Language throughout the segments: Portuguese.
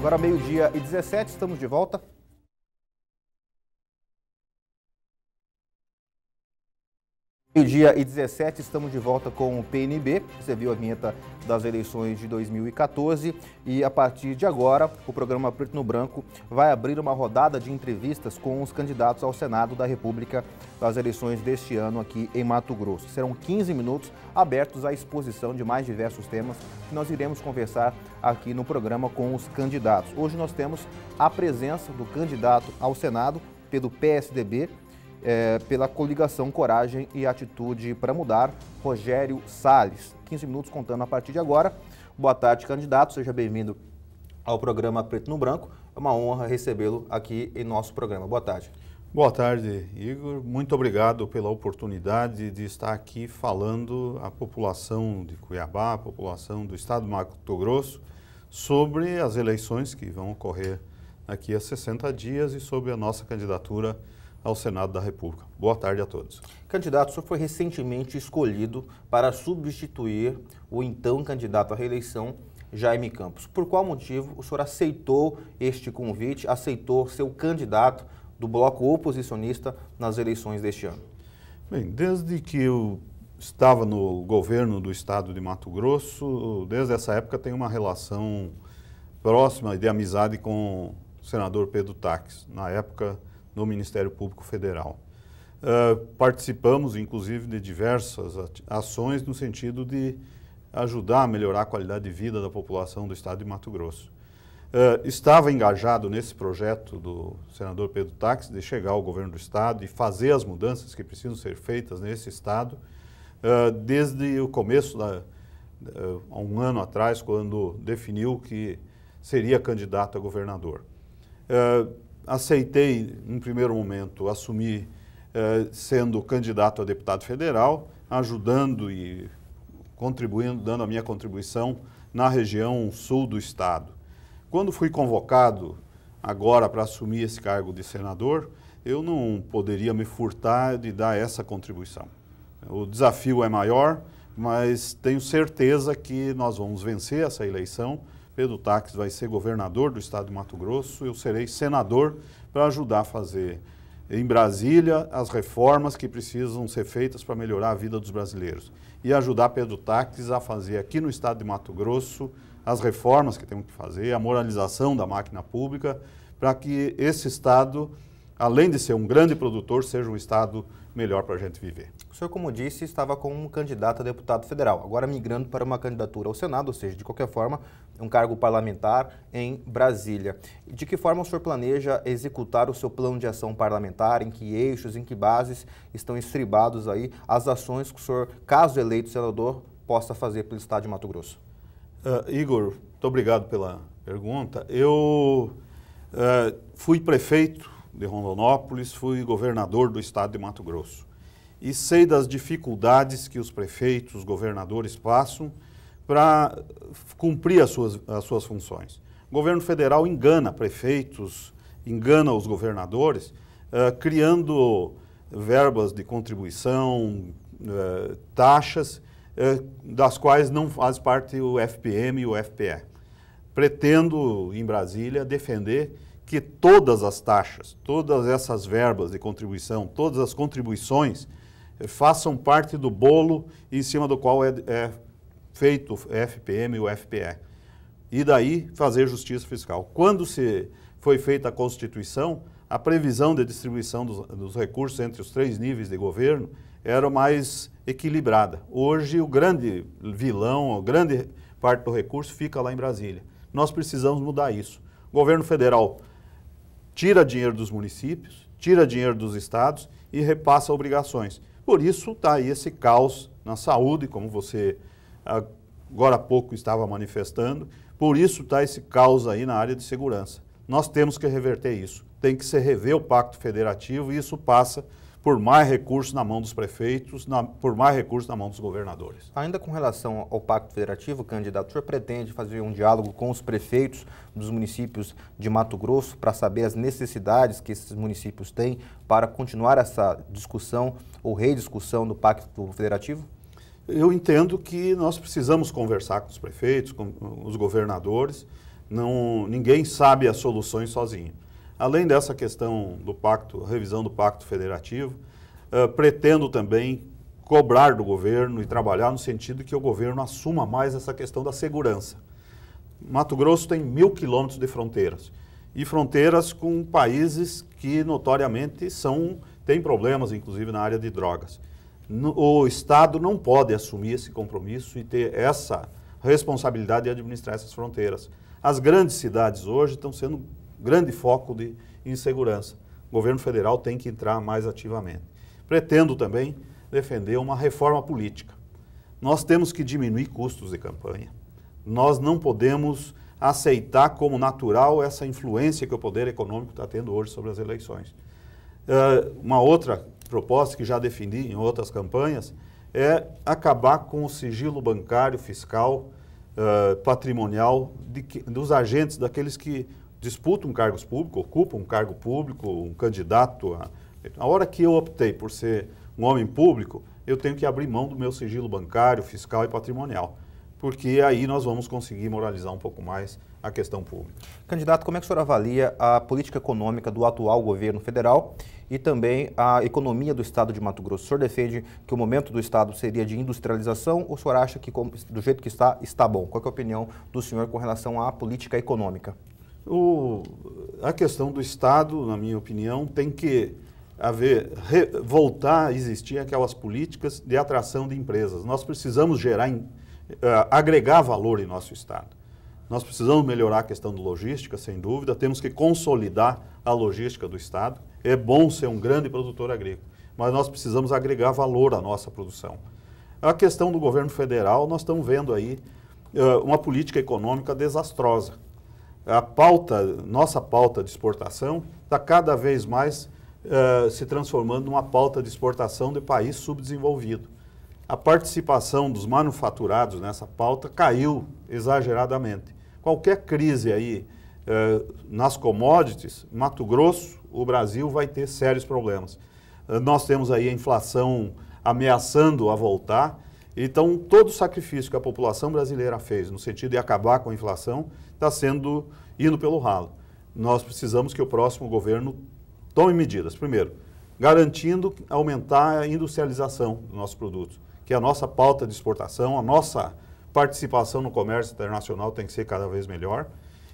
Agora meio-dia e 17, estamos de volta. Dia e 17, estamos de volta com o PNB. Você viu a vinheta das eleições de 2014 e a partir de agora, o programa Preto no Branco vai abrir uma rodada de entrevistas com os candidatos ao Senado da República das eleições deste ano aqui em Mato Grosso. Serão 15 minutos abertos à exposição de mais diversos temas que nós iremos conversar aqui no programa com os candidatos. Hoje nós temos a presença do candidato ao Senado pelo PSDB, é, pela coligação Coragem e Atitude para Mudar, Rogério Salles. 15 minutos contando a partir de agora. Boa tarde, candidato. Seja bem-vindo ao programa Preto no Branco. É uma honra recebê-lo aqui em nosso programa. Boa tarde. Boa tarde, Igor. Muito obrigado pela oportunidade de estar aqui falando à população de Cuiabá, à população do estado do Mato Grosso, sobre as eleições que vão ocorrer aqui a 60 dias e sobre a nossa candidatura ao Senado da República. Boa tarde a todos. Candidato, o senhor foi recentemente escolhido para substituir o então candidato à reeleição, Jaime Campos. Por qual motivo o senhor aceitou este convite, aceitou ser o candidato do bloco oposicionista nas eleições deste ano? Bem, desde que eu estava no governo do estado de Mato Grosso, desde essa época tenho uma relação próxima de amizade com o senador Pedro Taques. Na época, no Ministério Público Federal. Uh, participamos, inclusive, de diversas ações no sentido de ajudar a melhorar a qualidade de vida da população do estado de Mato Grosso. Uh, estava engajado nesse projeto do senador Pedro Táxi de chegar ao governo do estado e fazer as mudanças que precisam ser feitas nesse estado uh, desde o começo da há um ano atrás quando definiu que seria candidato a governador. Uh, aceitei, em primeiro momento, assumir eh, sendo candidato a deputado federal, ajudando e contribuindo, dando a minha contribuição na região sul do estado. Quando fui convocado agora para assumir esse cargo de senador, eu não poderia me furtar de dar essa contribuição. O desafio é maior, mas tenho certeza que nós vamos vencer essa eleição Pedro Taques vai ser governador do estado de Mato Grosso, eu serei senador para ajudar a fazer em Brasília as reformas que precisam ser feitas para melhorar a vida dos brasileiros e ajudar Pedro Taques a fazer aqui no estado de Mato Grosso as reformas que temos que fazer, a moralização da máquina pública, para que esse estado, além de ser um grande produtor, seja um estado melhor para a gente viver. O senhor, como disse, estava como candidato a deputado federal, agora migrando para uma candidatura ao Senado, ou seja, de qualquer forma, um cargo parlamentar em Brasília. De que forma o senhor planeja executar o seu plano de ação parlamentar? Em que eixos, em que bases estão estribados aí as ações que o senhor, caso eleito senador, possa fazer pelo Estado de Mato Grosso? Uh, Igor, muito obrigado pela pergunta. Eu uh, fui prefeito de Rondonópolis, fui governador do Estado de Mato Grosso e sei das dificuldades que os prefeitos, os governadores passam para cumprir as suas, as suas funções. O governo federal engana prefeitos, engana os governadores, uh, criando verbas de contribuição, uh, taxas, uh, das quais não faz parte o FPM e o FPE. Pretendo, em Brasília, defender que todas as taxas, todas essas verbas de contribuição, todas as contribuições façam parte do bolo em cima do qual é, é feito o FPM e o FPE. E daí fazer justiça fiscal. Quando se foi feita a Constituição, a previsão de distribuição dos, dos recursos entre os três níveis de governo era mais equilibrada. Hoje, o grande vilão, a grande parte do recurso fica lá em Brasília. Nós precisamos mudar isso. O governo federal tira dinheiro dos municípios, tira dinheiro dos estados e repassa obrigações. Por isso está aí esse caos na saúde, como você ah, agora há pouco estava manifestando, por isso está esse caos aí na área de segurança. Nós temos que reverter isso. Tem que se rever o Pacto Federativo e isso passa por mais recursos na mão dos prefeitos, na, por mais recursos na mão dos governadores. Ainda com relação ao Pacto Federativo, candidato, o senhor pretende fazer um diálogo com os prefeitos dos municípios de Mato Grosso para saber as necessidades que esses municípios têm para continuar essa discussão ou rediscussão do Pacto Federativo? Eu entendo que nós precisamos conversar com os prefeitos, com os governadores. Não, ninguém sabe as soluções sozinho. Além dessa questão do pacto, revisão do pacto federativo, uh, pretendo também cobrar do governo e trabalhar no sentido que o governo assuma mais essa questão da segurança. Mato Grosso tem mil quilômetros de fronteiras e fronteiras com países que notoriamente são têm problemas, inclusive na área de drogas. No, o Estado não pode assumir esse compromisso e ter essa responsabilidade de administrar essas fronteiras. As grandes cidades hoje estão sendo grande foco de insegurança. O governo federal tem que entrar mais ativamente. Pretendo também defender uma reforma política. Nós temos que diminuir custos de campanha. Nós não podemos aceitar como natural essa influência que o poder econômico está tendo hoje sobre as eleições. Uh, uma outra proposta que já defendi em outras campanhas é acabar com o sigilo bancário, fiscal, uh, patrimonial de, dos agentes, daqueles que disputam um cargo público, ocupam um cargo público, um candidato. A, a hora que eu optei por ser um homem público, eu tenho que abrir mão do meu sigilo bancário, fiscal e patrimonial, porque aí nós vamos conseguir moralizar um pouco mais a questão pública. Candidato, como é que o senhor avalia a política econômica do atual governo federal e também a economia do estado de Mato Grosso? O senhor defende que o momento do estado seria de industrialização ou o senhor acha que do jeito que está, está bom? Qual é a opinião do senhor com relação à política econômica? O, a questão do Estado, na minha opinião, tem que haver, re, voltar a existir aquelas políticas de atração de empresas. Nós precisamos gerar, uh, agregar valor em nosso Estado. Nós precisamos melhorar a questão de logística, sem dúvida, temos que consolidar a logística do Estado. É bom ser um grande produtor agrícola, mas nós precisamos agregar valor à nossa produção. A questão do governo federal, nós estamos vendo aí uh, uma política econômica desastrosa a pauta, nossa pauta de exportação está cada vez mais uh, se transformando numa pauta de exportação de país subdesenvolvido. A participação dos manufaturados nessa pauta caiu exageradamente. Qualquer crise aí uh, nas commodities, Mato Grosso, o Brasil vai ter sérios problemas. Uh, nós temos aí a inflação ameaçando a voltar então, todo o sacrifício que a população brasileira fez no sentido de acabar com a inflação está sendo indo pelo ralo. Nós precisamos que o próximo governo tome medidas. Primeiro, garantindo aumentar a industrialização do nosso produto, que é a nossa pauta de exportação, a nossa participação no comércio internacional tem que ser cada vez melhor.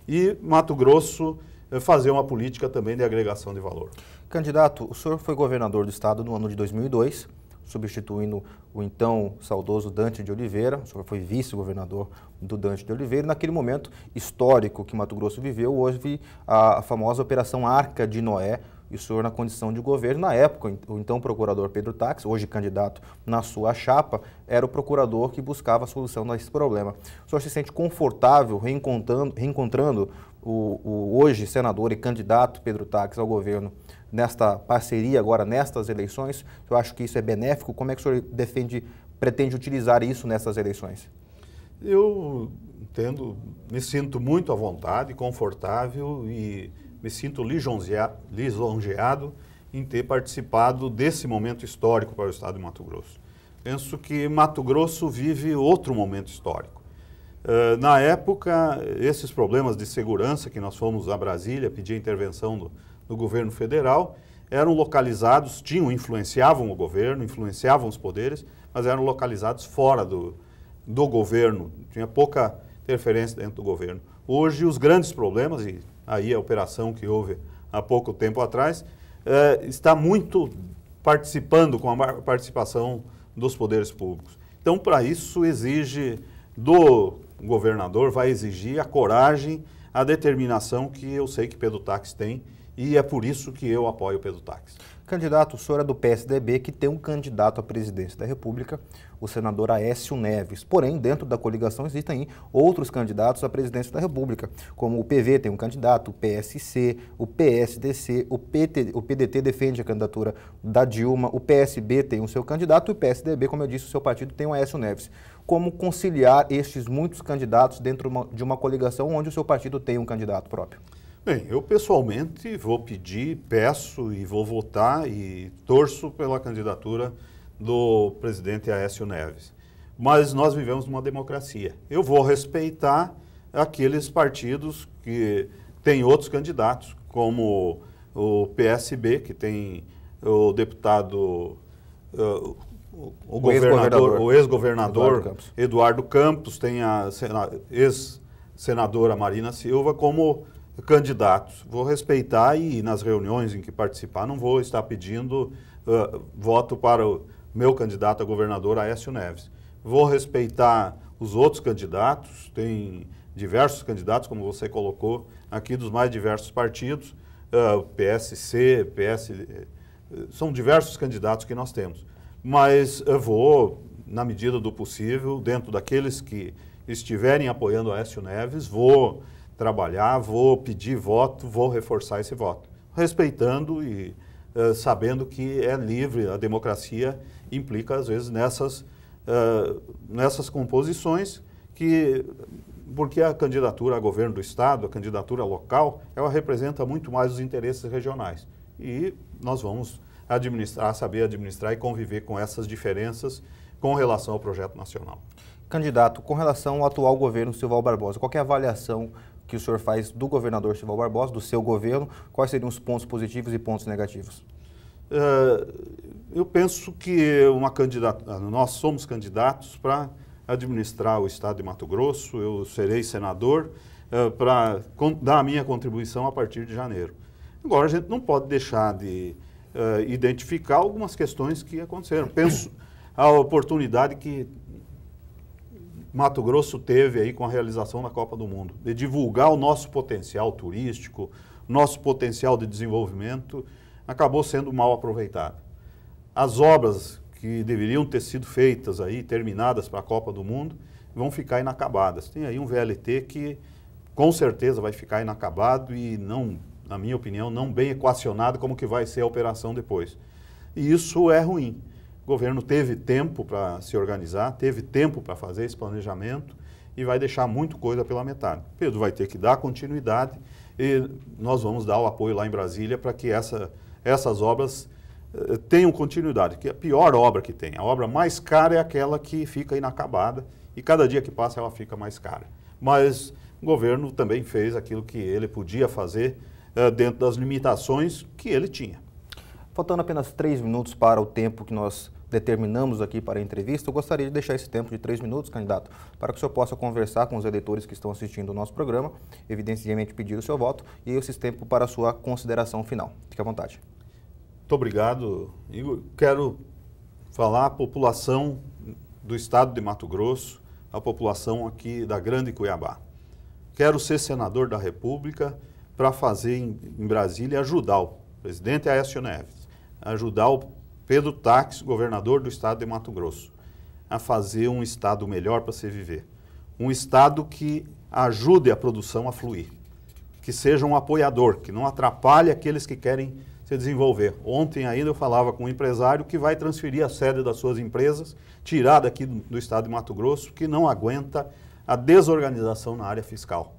E Mato Grosso eh, fazer uma política também de agregação de valor. Candidato, o senhor foi governador do estado no ano de 2002 substituindo o então saudoso Dante de Oliveira, o senhor foi vice-governador do Dante de Oliveira. Naquele momento histórico que Mato Grosso viveu, houve a famosa Operação Arca de Noé, e o senhor na condição de governo, na época, o então procurador Pedro Tax, hoje candidato na sua chapa, era o procurador que buscava a solução desse problema. O senhor se sente confortável reencontrando, reencontrando o, o hoje senador e candidato Pedro Tax ao governo nesta parceria agora, nestas eleições? Eu acho que isso é benéfico. Como é que o senhor defende, pretende utilizar isso nessas eleições? Eu entendo, me sinto muito à vontade, confortável e me sinto lisonjeado, em ter participado desse momento histórico para o Estado de Mato Grosso. Penso que Mato Grosso vive outro momento histórico. Eh, na época, esses problemas de segurança que nós fomos a Brasília pedir intervenção do, do governo federal eram localizados, tinham, influenciavam o governo, influenciavam os poderes, mas eram localizados fora do, do governo. Tinha pouca interferência dentro do governo. Hoje, os grandes problemas, e aí a operação que houve há pouco tempo atrás, é, está muito participando com a participação dos poderes públicos. Então, para isso, exige do governador, vai exigir a coragem, a determinação que eu sei que Pedro Tax tem e é por isso que eu apoio o Pedro Tax. Candidato, o senhor é do PSDB, que tem um candidato à presidência da República, o senador Aécio Neves. Porém, dentro da coligação existem outros candidatos à presidência da República, como o PV tem um candidato, o PSC, o PSDC, o, PT, o PDT defende a candidatura da Dilma, o PSB tem o seu candidato e o PSDB, como eu disse, o seu partido tem o Aécio Neves. Como conciliar estes muitos candidatos dentro de uma coligação onde o seu partido tem um candidato próprio? Bem, eu pessoalmente vou pedir, peço e vou votar e torço pela candidatura do presidente Aécio Neves. Mas nós vivemos numa democracia. Eu vou respeitar aqueles partidos que têm outros candidatos, como o PSB, que tem o deputado. Uh, o, governador, o ex-governador Eduardo Eduardo Campos tem a ex-senadora Marina Silva como candidatos. Vou respeitar e nas reuniões em que participar não vou estar pedindo uh, voto para o meu candidato a governador Aécio Neves. Vou respeitar os outros candidatos, tem diversos candidatos, como você colocou, aqui dos mais diversos partidos, uh, PSC, PS, são diversos candidatos que nós temos. Mas eu vou, na medida do possível, dentro daqueles que estiverem apoiando Aécio Neves, vou trabalhar, vou pedir voto, vou reforçar esse voto, respeitando e uh, sabendo que é livre, a democracia implica às vezes nessas, uh, nessas composições que porque a candidatura a governo do estado, a candidatura local, ela representa muito mais os interesses regionais e nós vamos administrar, saber administrar e conviver com essas diferenças com relação ao projeto nacional. Candidato, com relação ao atual governo Silval Barbosa, qual é a avaliação que o senhor faz do governador Chival Barbosa, do seu governo, quais seriam os pontos positivos e pontos negativos? Eh, eu penso que uma candidata, ah, nós somos candidatos para administrar o Estado de Mato Grosso, eu serei senador eh, para dar a minha contribuição a partir de janeiro. Agora, a gente não pode deixar de eh, identificar algumas questões que aconteceram. Penso a oportunidade que Mato Grosso teve aí com a realização da Copa do Mundo, de divulgar o nosso potencial turístico, nosso potencial de desenvolvimento, acabou sendo mal aproveitado. As obras que deveriam ter sido feitas aí, terminadas para a Copa do Mundo, vão ficar inacabadas. Tem aí um VLT que com certeza vai ficar inacabado e não, na minha opinião, não bem equacionado como que vai ser a operação depois. E isso é ruim. O governo teve tempo para se organizar, teve tempo para fazer esse planejamento e vai deixar muito coisa pela metade. Pedro vai ter que dar continuidade e nós vamos dar o apoio lá em Brasília para que essa, essas obras eh, tenham continuidade, que é a pior obra que tem. A obra mais cara é aquela que fica inacabada e cada dia que passa ela fica mais cara. Mas o governo também fez aquilo que ele podia fazer eh, dentro das limitações que ele tinha. Faltando apenas três minutos para o tempo que nós determinamos aqui para a entrevista, eu gostaria de deixar esse tempo de três minutos, candidato, para que o senhor possa conversar com os eleitores que estão assistindo o nosso programa, evidentemente pedir o seu voto e esse tempo para a sua consideração final. Fique à vontade. Muito obrigado, Igor. Quero falar à população do estado de Mato Grosso, à população aqui da Grande Cuiabá. Quero ser senador da República para fazer em, em Brasília ajudar o presidente Aécio Neves, ajudar o Pedro Taques, governador do estado de Mato Grosso, a fazer um estado melhor para se viver. Um estado que ajude a produção a fluir, que seja um apoiador, que não atrapalhe aqueles que querem se desenvolver. Ontem ainda eu falava com um empresário que vai transferir a sede das suas empresas, tirar daqui do estado de Mato Grosso, que não aguenta a desorganização na área fiscal.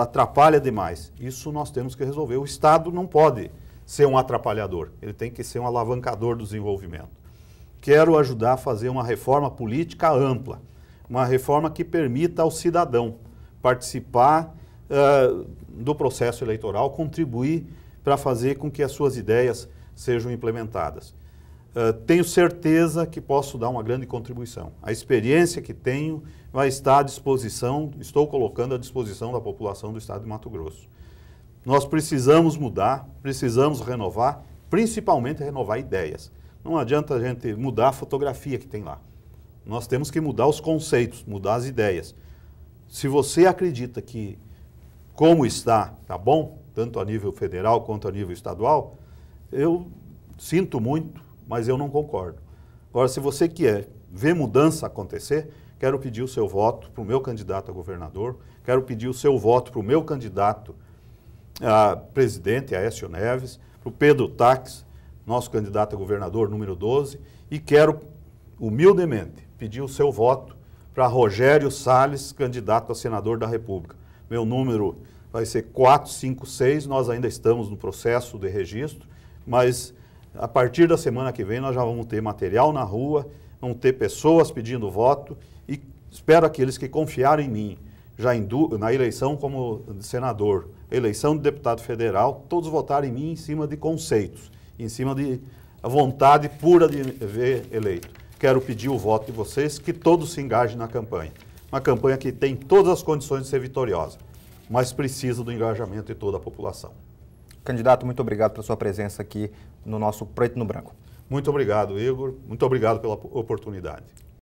Atrapalha demais. Isso nós temos que resolver. O Estado não pode ser um atrapalhador, ele tem que ser um alavancador do desenvolvimento. Quero ajudar a fazer uma reforma política ampla, uma reforma que permita ao cidadão participar uh, do processo eleitoral, contribuir para fazer com que as suas ideias sejam implementadas. Uh, tenho certeza que posso dar uma grande contribuição. A experiência que tenho vai estar à disposição, estou colocando à disposição da população do Estado de Mato Grosso. Nós precisamos mudar, precisamos renovar, principalmente renovar ideias. Não adianta a gente mudar a fotografia que tem lá. Nós temos que mudar os conceitos, mudar as ideias. Se você acredita que como está, tá bom, tanto a nível federal quanto a nível estadual, eu sinto muito, mas eu não concordo. Agora, se você quer é, ver mudança acontecer, quero pedir o seu voto para o meu candidato a governador, quero pedir o seu voto para o meu candidato a presidente Aécio Neves, para o Pedro Tax, nosso candidato a governador número 12, e quero humildemente pedir o seu voto para Rogério salles candidato a senador da República. Meu número vai ser 456, nós ainda estamos no processo de registro, mas a partir da semana que vem nós já vamos ter material na rua, vamos ter pessoas pedindo voto e espero aqueles que confiarem em mim já na eleição como senador, eleição de deputado federal, todos votaram em mim em cima de conceitos, em cima de vontade pura de ver eleito. Quero pedir o voto de vocês, que todos se engajem na campanha. Uma campanha que tem todas as condições de ser vitoriosa, mas precisa do engajamento de toda a população. Candidato, muito obrigado pela sua presença aqui no nosso Preto no Branco. Muito obrigado, Igor. Muito obrigado pela oportunidade.